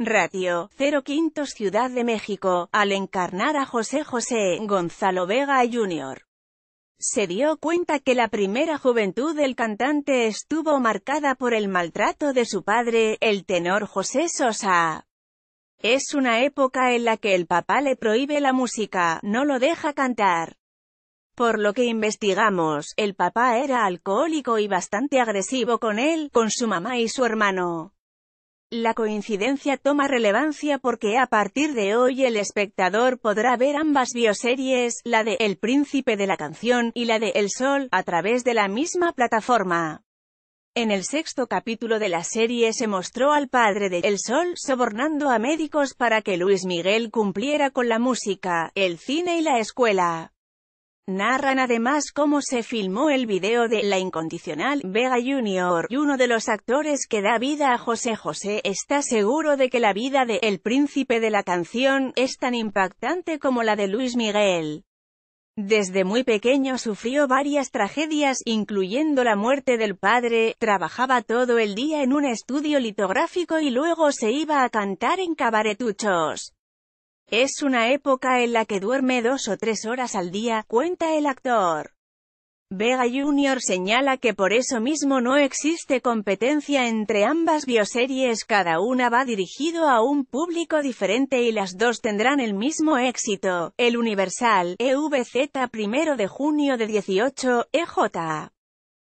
Ratio, 0 Quintos Ciudad de México, al encarnar a José José, Gonzalo Vega Jr. Se dio cuenta que la primera juventud del cantante estuvo marcada por el maltrato de su padre, el tenor José Sosa. Es una época en la que el papá le prohíbe la música, no lo deja cantar. Por lo que investigamos, el papá era alcohólico y bastante agresivo con él, con su mamá y su hermano. La coincidencia toma relevancia porque a partir de hoy el espectador podrá ver ambas bioseries, la de El Príncipe de la Canción y la de El Sol, a través de la misma plataforma. En el sexto capítulo de la serie se mostró al padre de El Sol sobornando a médicos para que Luis Miguel cumpliera con la música, el cine y la escuela. Narran además cómo se filmó el video de La Incondicional, Vega Jr., y uno de los actores que da vida a José José está seguro de que la vida de El Príncipe de la Canción es tan impactante como la de Luis Miguel. Desde muy pequeño sufrió varias tragedias, incluyendo la muerte del padre, trabajaba todo el día en un estudio litográfico y luego se iba a cantar en cabaretuchos. Es una época en la que duerme dos o tres horas al día, cuenta el actor. Vega Jr. señala que por eso mismo no existe competencia entre ambas bioseries, cada una va dirigido a un público diferente y las dos tendrán el mismo éxito. El Universal, EVZ 1 de junio de 18, EJ.